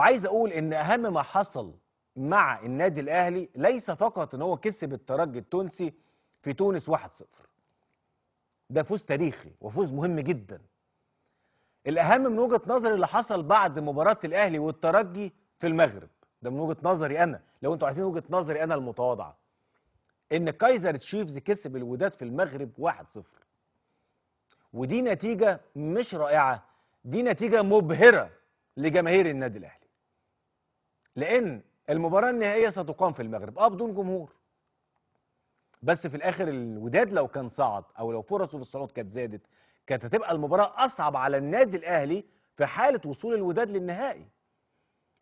وعايز اقول ان اهم ما حصل مع النادي الاهلي ليس فقط ان هو كسب الترجي التونسي في تونس 1-0 ده فوز تاريخي وفوز مهم جدا الاهم من وجهه نظري اللي حصل بعد مباراه الاهلي والترجي في المغرب ده من وجهه نظري انا لو انتوا عايزين وجهه نظري انا المتواضعه ان كايزر تشيفز كسب الوداد في المغرب 1-0 ودي نتيجه مش رائعه دي نتيجه مبهره لجماهير النادي الاهلي لأن المباراة النهائية ستقام في المغرب أه بدون جمهور بس في الآخر الوداد لو كان صعد أو لو فرصه في الصعود كانت زادت كانت هتبقى المباراة أصعب على النادي الأهلي في حالة وصول الوداد للنهائي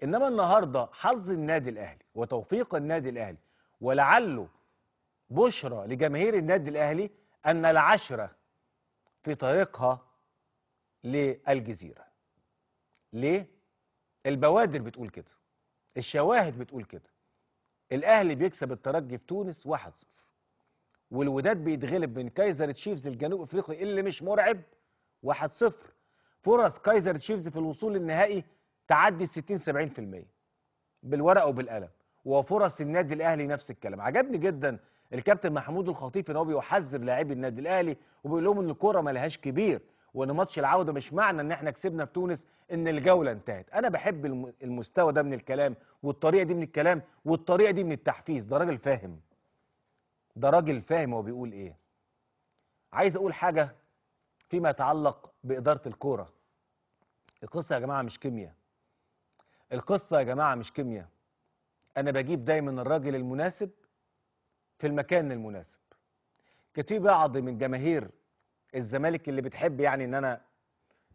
إنما النهاردة حظ النادي الأهلي وتوفيق النادي الأهلي ولعله بشرى لجماهير النادي الأهلي أن العشرة في طريقها للجزيرة ليه؟ البوادر بتقول كده الشواهد بتقول كده الاهلي بيكسب الترجي في تونس 1-0 والوداد بيتغلب من كايزر تشيفز الجنوب افريقي اللي مش مرعب 1-0 فرص كايزر تشيفز في الوصول للنهائي تعدي 60 70% بالورقه وبالقلم وفرص النادي الاهلي نفس الكلام عجبني جدا الكابتن محمود الخطيب ان هو بيحذر لاعبي النادي الاهلي وبيقول لهم ان الكوره ملهاش كبير وان ماتش العوده مش معنى ان احنا كسبنا في تونس ان الجوله انتهت انا بحب المستوى ده من الكلام والطريقه دي من الكلام والطريقه دي من التحفيز ده راجل فاهم ده راجل فاهم هو بيقول ايه عايز اقول حاجه فيما يتعلق باداره الكوره القصه يا جماعه مش كيمياء القصه يا جماعه مش كيمياء انا بجيب دايما الراجل المناسب في المكان المناسب كتير بعض من جماهير الزمالك اللي بتحب يعني ان انا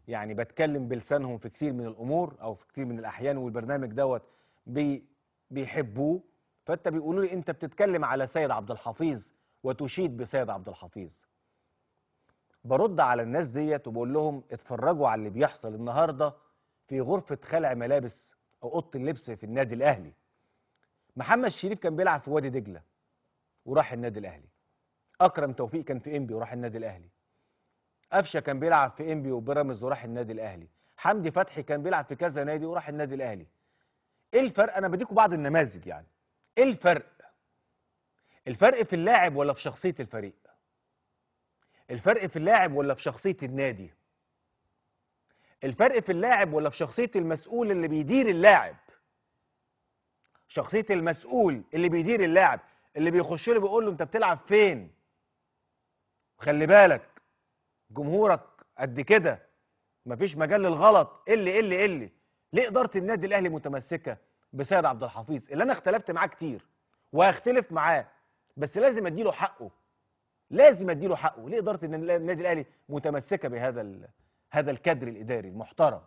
يعني بتكلم بلسانهم في كثير من الامور او في كثير من الاحيان والبرنامج دوت بي بيحبوه فانت بيقولوا لي انت بتتكلم على سيد عبد الحفيظ وتشيد بسيد عبد الحفيظ برد على الناس ديت وبقول لهم اتفرجوا على اللي بيحصل النهارده في غرفه خلع ملابس او اوضه اللبس في النادي الاهلي محمد شريف كان بيلعب في وادي دجله وراح النادي الاهلي اكرم توفيق كان في انبي وراح النادي الاهلي قفشه كان بيلعب في انبي وبيراميدز وراح النادي الاهلي حمدي فتحي كان بيلعب في كذا نادي وراح النادي الاهلي ايه الفرق انا بديكم بعض النماذج يعني ايه الفرق الفرق في اللاعب ولا في شخصيه الفريق الفرق في اللاعب ولا في شخصيه النادي الفرق في اللاعب ولا في شخصيه المسؤول اللي بيدير اللاعب شخصيه المسؤول اللي بيدير اللاعب اللي بيخش له بيقول له انت بتلعب فين خلي بالك جمهورك قد كده مفيش مجال للغلط اللي اللي اللي ليه اداره النادي الاهلي متمسكه بسيد عبد الحفيظ اللي انا اختلفت معاه كتير وهختلف معاه بس لازم اديله حقه لازم اديله حقه ليه اداره النادي الاهلي متمسكه بهذا ال... هذا الكادر الاداري المحترم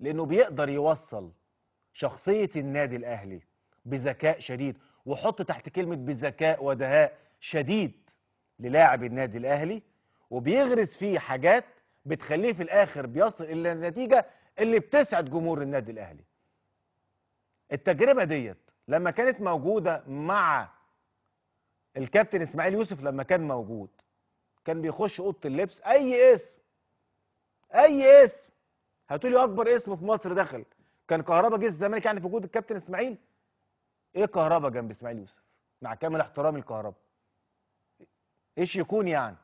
لانه بيقدر يوصل شخصيه النادي الاهلي بذكاء شديد وحط تحت كلمه بذكاء ودهاء شديد للاعب النادي الاهلي وبيغرس فيه حاجات بتخليه في الاخر بيصل الى النتيجه اللي بتسعد جمهور النادي الاهلي. التجربه ديت لما كانت موجوده مع الكابتن اسماعيل يوسف لما كان موجود كان بيخش اوضه اللبس اي اسم اي اسم هتقولي اكبر اسم في مصر دخل كان كهربا جه الزمالك يعني في وجود الكابتن اسماعيل ايه كهربا جنب اسماعيل يوسف مع كامل احترامي لكهربا ايش يكون يعني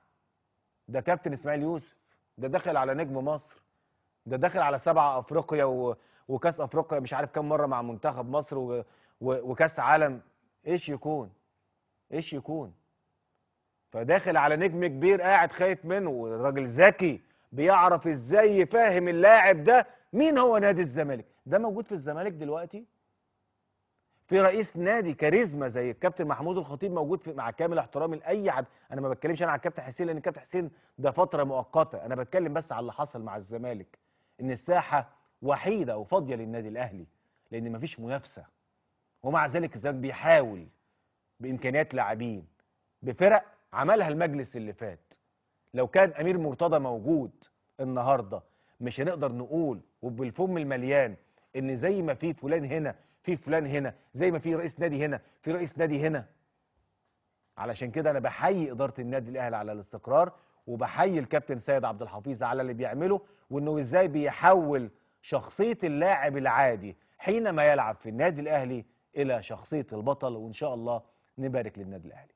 ده كابتن اسماعيل يوسف ده داخل على نجم مصر ده داخل على سبعة افريقيا و... وكاس افريقيا مش عارف كام مره مع منتخب مصر و... و... وكاس عالم ايش يكون ايش يكون فداخل على نجم كبير قاعد خايف منه راجل ذكي بيعرف ازاي يفهم اللاعب ده مين هو نادي الزمالك ده موجود في الزمالك دلوقتي في رئيس نادي كاريزما زي الكابتن محمود الخطيب موجود في مع كامل احترامي لاي حد انا ما بتكلمش انا على الكابتن حسين لان الكابتن حسين ده فتره مؤقته انا بتكلم بس على اللي حصل مع الزمالك ان الساحه وحيده وفاضيه للنادي الاهلي لان ما فيش منافسه ومع ذلك الزمالك بيحاول بامكانيات لاعبين بفرق عملها المجلس اللي فات لو كان امير مرتضى موجود النهارده مش هنقدر نقول وبالفم المليان ان زي ما في فلان هنا في فلان هنا زي ما في رئيس نادي هنا في رئيس نادي هنا علشان كده انا بحيي اداره النادي الاهلي على الاستقرار وبحيي الكابتن سيد عبد الحفيظ على اللي بيعمله وانه ازاي بيحول شخصيه اللاعب العادي حينما يلعب في النادي الاهلي الى شخصيه البطل وان شاء الله نبارك للنادي الاهلي